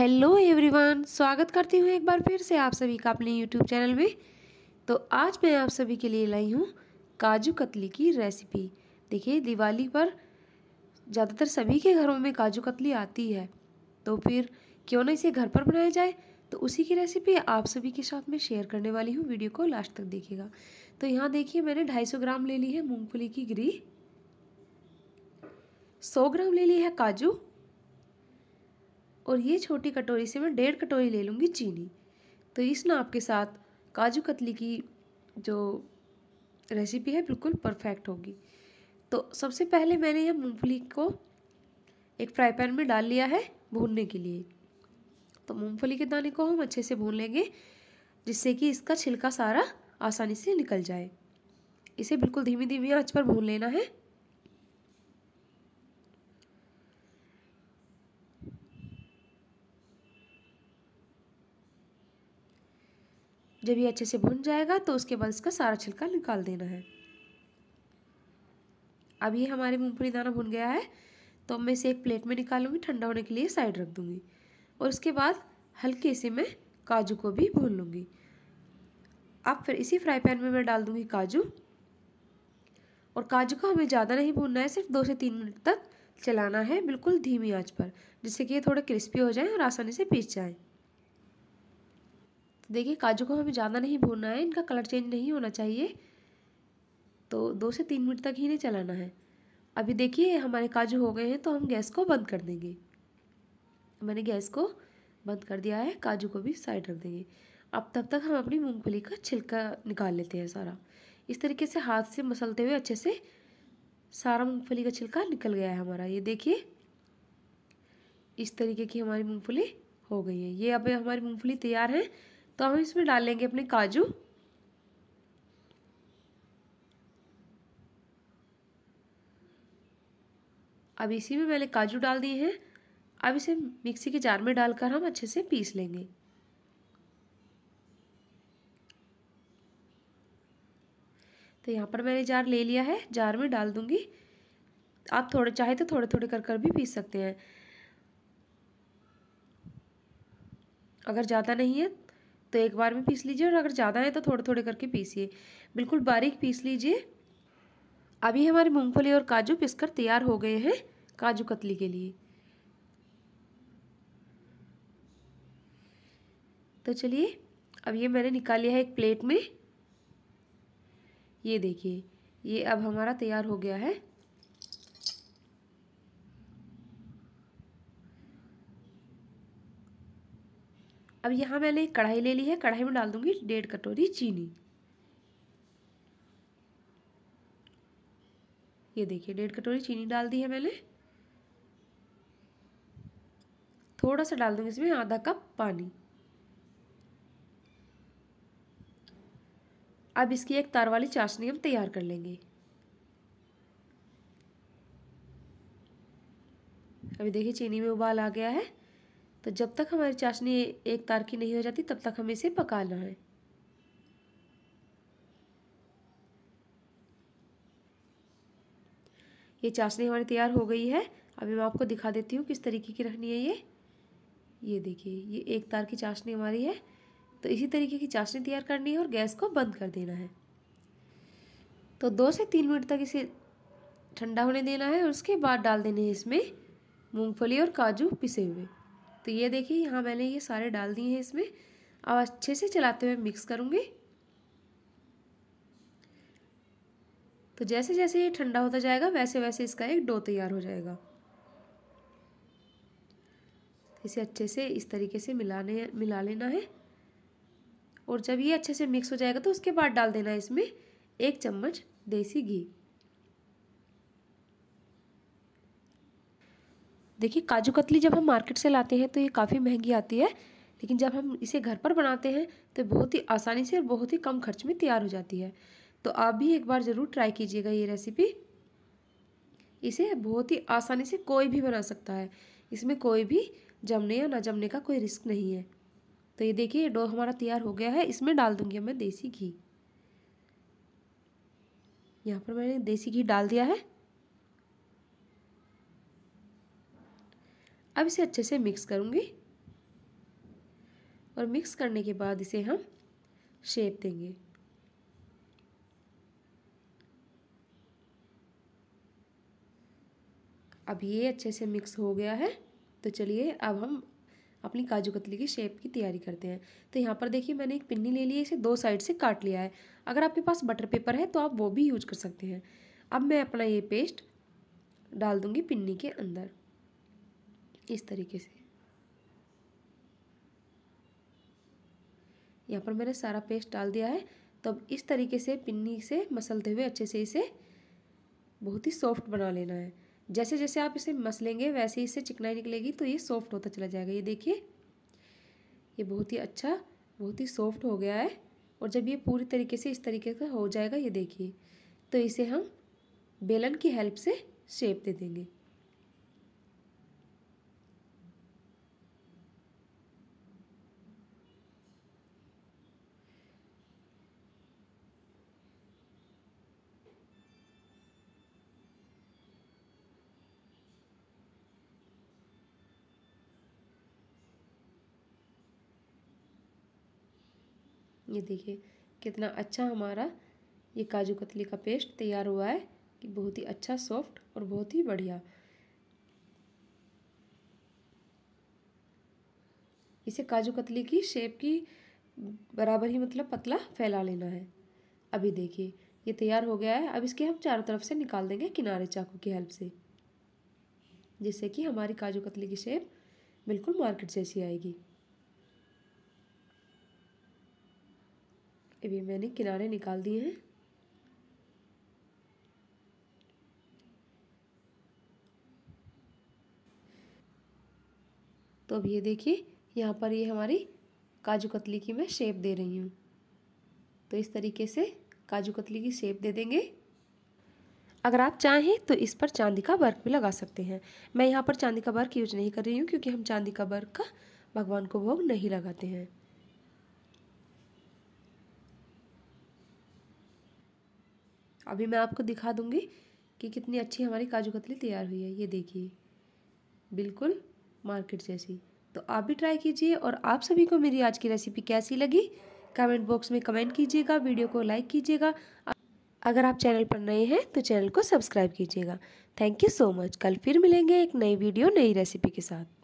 hello everyone स्वागत करती हूँ एक बार फिर से आप सभी का अपने यूट्यूब चैनल में तो आज मैं आप सभी के लिए लाई हूँ काजू कतली की रेसिपी देखिए दिवाली पर ज़्यादातर सभी के घरों में काजू कतली आती है तो फिर क्यों ना इसे घर पर बनाया जाए तो उसी की रेसिपी आप सभी के साथ में शेयर करने वाली हूँ वीडियो को लास्ट तक देखिएगा तो यहाँ देखिए मैंने ढाई ग्राम ले ली है मूँगफली की गिरी सौ ग्राम ले ली है काजू और ये छोटी कटोरी से मैं डेढ़ कटोरी ले लूँगी चीनी तो इस नाप के साथ काजू कतली की जो रेसिपी है बिल्कुल परफेक्ट होगी तो सबसे पहले मैंने यह मूँगफली को एक फ्राई पैन में डाल लिया है भूनने के लिए तो मूँगफली के दाने को हम अच्छे से भून लेंगे जिससे कि इसका छिलका सारा आसानी से निकल जाए इसे बिल्कुल धीमी धीमी आँच पर भून लेना है जब ये अच्छे से भुन जाएगा तो उसके बाद इसका सारा छिलका निकाल देना है अब ये हमारे मूँगफली दाना भुन गया है तो मैं इसे एक प्लेट में निकालूंगी ठंडा होने के लिए साइड रख दूँगी और उसके बाद हल्के से मैं काजू को भी भून लूँगी अब फिर इसी फ्राई पैन में मैं डाल दूँगी काजू और काजू को हमें ज़्यादा नहीं भूनना है सिर्फ दो से तीन मिनट तक चलाना है बिल्कुल धीमी आंच पर जिससे कि ये थोड़े क्रिस्पी हो जाए और आसानी से पीस जाएँ देखिए काजू को हमें ज़्यादा नहीं भूनना है इनका कलर चेंज नहीं होना चाहिए तो दो से तीन मिनट तक ही इन्हें चलाना है अभी देखिए हमारे काजू हो गए हैं तो हम गैस को बंद कर देंगे मैंने गैस को बंद कर दिया है काजू को भी साइड रख देंगे अब तब तक हम अपनी मूँगफली का छिलका निकाल लेते हैं सारा इस तरीके से हाथ से मसलते हुए अच्छे से सारा मूँगफली का छिलका निकल गया है हमारा ये देखिए इस तरीके की हमारी मूँगफली हो गई है ये अब हमारी मूँगफली तैयार है तो हम इसमें डाल लेंगे अपने काजू अब इसी में मैंने काजू डाल दिए हैं अब इसे मिक्सी के जार में डालकर हम अच्छे से पीस लेंगे तो यहाँ पर मैंने जार ले लिया है जार में डाल दूंगी आप थोड़े चाहे तो थोड़े थोड़े कर कर भी पीस सकते हैं अगर ज़्यादा नहीं है तो एक बार में पीस लीजिए और अगर ज़्यादा है तो थोड़े थोड़े करके पीसिए बिल्कुल बारीक पीस लीजिए अभी हमारे मूंगफली और काजू पिसकर तैयार हो गए हैं काजू कतली के लिए तो चलिए अब ये मैंने निकाल लिया है एक प्लेट में ये देखिए ये अब हमारा तैयार हो गया है अब यहाँ मैंने एक कढ़ाई ले ली है कढ़ाई में डाल दूँगी डेढ़ कटोरी चीनी ये देखिए डेढ़ कटोरी चीनी डाल दी है मैंने थोड़ा सा डाल दूंगी इसमें आधा कप पानी अब इसकी एक तार वाली चाशनी हम तैयार कर लेंगे अभी देखिए चीनी में उबाल आ गया है तो जब तक हमारी चाशनी एक तार की नहीं हो जाती तब तक हमें इसे पकाना है ये चाशनी हमारी तैयार हो गई है अभी मैं आपको दिखा देती हूँ किस तरीके की रखनी है ये ये देखिए ये एक तार की चाशनी हमारी है तो इसी तरीके की चाशनी तैयार करनी है और गैस को बंद कर देना है तो दो से तीन मिनट तक इसे ठंडा होने देना है और उसके बाद डाल देने हैं इसमें मूंगफली और काजू पिसे हुए तो ये देखिए यहाँ मैंने ये सारे डाल दिए हैं इसमें अब अच्छे से चलाते हुए मिक्स करूँगी तो जैसे जैसे ये ठंडा होता जाएगा वैसे वैसे इसका एक डो तैयार हो जाएगा इसे अच्छे से इस तरीके से मिलाने मिला लेना है और जब ये अच्छे से मिक्स हो जाएगा तो उसके बाद डाल देना है इसमें एक चम्मच देसी घी देखिए काजू कतली जब हम मार्केट से लाते हैं तो ये काफ़ी महंगी आती है लेकिन जब हम इसे घर पर बनाते हैं तो बहुत ही आसानी से और बहुत ही कम खर्च में तैयार हो जाती है तो आप भी एक बार ज़रूर ट्राई कीजिएगा ये रेसिपी इसे बहुत ही आसानी से कोई भी बना सकता है इसमें कोई भी जमने या ना जमने का कोई रिस्क नहीं है तो ये देखिए डो हमारा तैयार हो गया है इसमें डाल दूंगी मैं देसी घी यहाँ पर मैंने देसी घी डाल दिया है अब इसे अच्छे से मिक्स करूँगी और मिक्स करने के बाद इसे हम शेप देंगे अब ये अच्छे से मिक्स हो गया है तो चलिए अब हम अपनी काजू कतली की शेप की तैयारी करते हैं तो यहाँ पर देखिए मैंने एक पिन्नी ले ली है इसे दो साइड से काट लिया है अगर आपके पास बटर पेपर है तो आप वो भी यूज कर सकते हैं अब मैं अपना ये पेस्ट डाल दूँगी पिन्नी के अंदर इस तरीके से यहाँ पर मैंने सारा पेस्ट डाल दिया है तो इस तरीके से पिन्नी से मसलते हुए अच्छे से इसे बहुत ही सॉफ्ट बना लेना है जैसे जैसे आप इसे मसलेंगे वैसे ही इससे चिकनाई निकलेगी तो ये सॉफ्ट होता चला जाएगा ये देखिए ये बहुत ही अच्छा बहुत ही सॉफ्ट हो गया है और जब ये पूरी तरीके से इस तरीके का हो जाएगा ये देखिए तो इसे हम बेलन की हेल्प से शेप दे देंगे ये देखिए कितना अच्छा हमारा ये काजू कतली का पेस्ट तैयार हुआ है कि बहुत ही अच्छा सॉफ्ट और बहुत ही बढ़िया इसे काजू कतली की शेप की बराबर ही मतलब पतला फैला लेना है अभी देखिए ये तैयार हो गया है अब इसके हम चारों तरफ से निकाल देंगे किनारे चाकू की हेल्प से जिससे कि हमारी काजू कतली की शेप बिल्कुल मार्केट जैसी आएगी अभी मैंने किनारे निकाल दिए हैं तो अब ये देखिए यहाँ पर ये हमारी काजू कतली की मैं शेप दे रही हूँ तो इस तरीके से काजू कतली की शेप दे देंगे अगर आप चाहें तो इस पर चांदी का वर्क भी लगा सकते हैं मैं यहाँ पर चांदी का वर्क यूज नहीं कर रही हूँ क्योंकि हम चांदी का वर्क का भगवान को भोग नहीं लगाते हैं अभी मैं आपको दिखा दूँगी कि कितनी अच्छी हमारी काजू कतली तैयार हुई है ये देखिए बिल्कुल मार्केट जैसी तो आप भी ट्राई कीजिए और आप सभी को मेरी आज की रेसिपी कैसी लगी कमेंट बॉक्स में कमेंट कीजिएगा वीडियो को लाइक कीजिएगा अगर आप चैनल पर नए हैं तो चैनल को सब्सक्राइब कीजिएगा थैंक यू सो मच कल फिर मिलेंगे एक नई वीडियो नई रेसिपी के साथ